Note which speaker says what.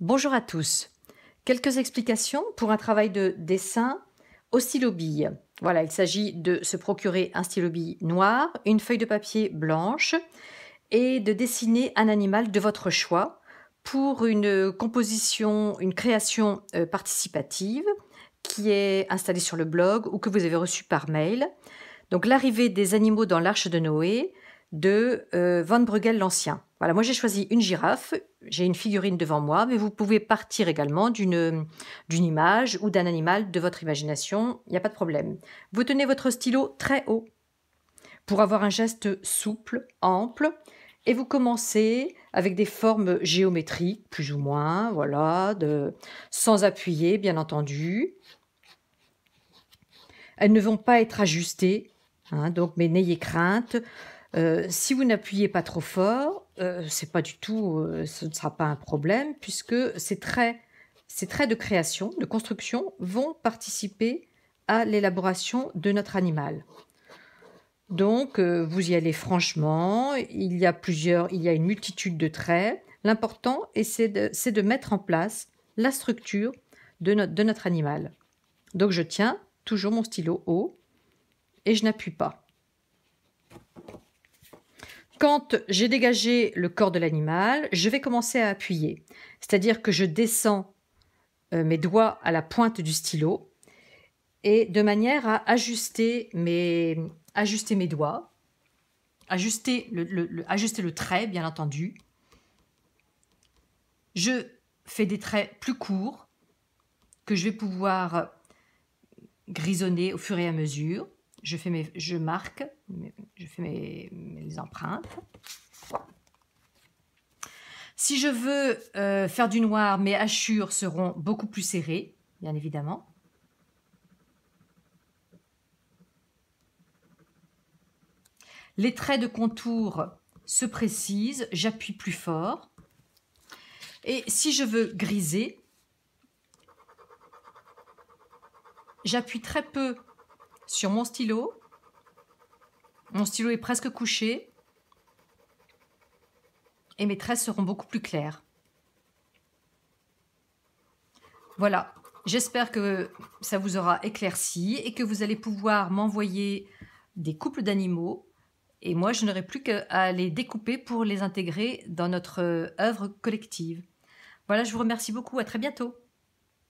Speaker 1: Bonjour à tous. Quelques explications pour un travail de dessin au stylo-bille. Voilà, il s'agit de se procurer un stylo-bille noir, une feuille de papier blanche et de dessiner un animal de votre choix pour une composition, une création euh, participative qui est installée sur le blog ou que vous avez reçue par mail. Donc l'arrivée des animaux dans l'arche de Noé, de euh, Van Bruegel l'Ancien. Voilà, moi j'ai choisi une girafe, j'ai une figurine devant moi, mais vous pouvez partir également d'une image ou d'un animal de votre imagination, il n'y a pas de problème. Vous tenez votre stylo très haut pour avoir un geste souple, ample, et vous commencez avec des formes géométriques, plus ou moins, voilà, de, sans appuyer, bien entendu. Elles ne vont pas être ajustées, hein, donc, mais n'ayez crainte. Euh, si vous n'appuyez pas trop fort, euh, c'est pas du tout, euh, ce ne sera pas un problème puisque ces traits, ces traits de création, de construction, vont participer à l'élaboration de notre animal. Donc, vous y allez franchement. Il y a plusieurs, il y a une multitude de traits. L'important, c'est de, mettre en place la structure de notre animal. Donc, je tiens toujours mon stylo haut et je n'appuie pas. Quand j'ai dégagé le corps de l'animal, je vais commencer à appuyer. C'est-à-dire que je descends euh, mes doigts à la pointe du stylo et de manière à ajuster mes, mes doigts, ajuster ajuster le trait, bien entendu. Je fais des traits plus courts que je vais pouvoir grisonner au fur et à mesure je, fais mes, je marque, je fais mes, empreintes. Si je veux euh, faire du noir, mes hachures seront beaucoup plus serrées, bien évidemment. Les traits de contour se précisent, j'appuie plus fort. Et si je veux griser, j'appuie très peu sur mon stylo. Mon stylo est presque couché. Et mes tresses seront beaucoup plus claires. Voilà, j'espère que ça vous aura éclairci et que vous allez pouvoir m'envoyer des couples d'animaux. Et moi, je n'aurai plus qu'à les découper pour les intégrer dans notre euh, œuvre collective. Voilà, je vous remercie beaucoup, à très bientôt.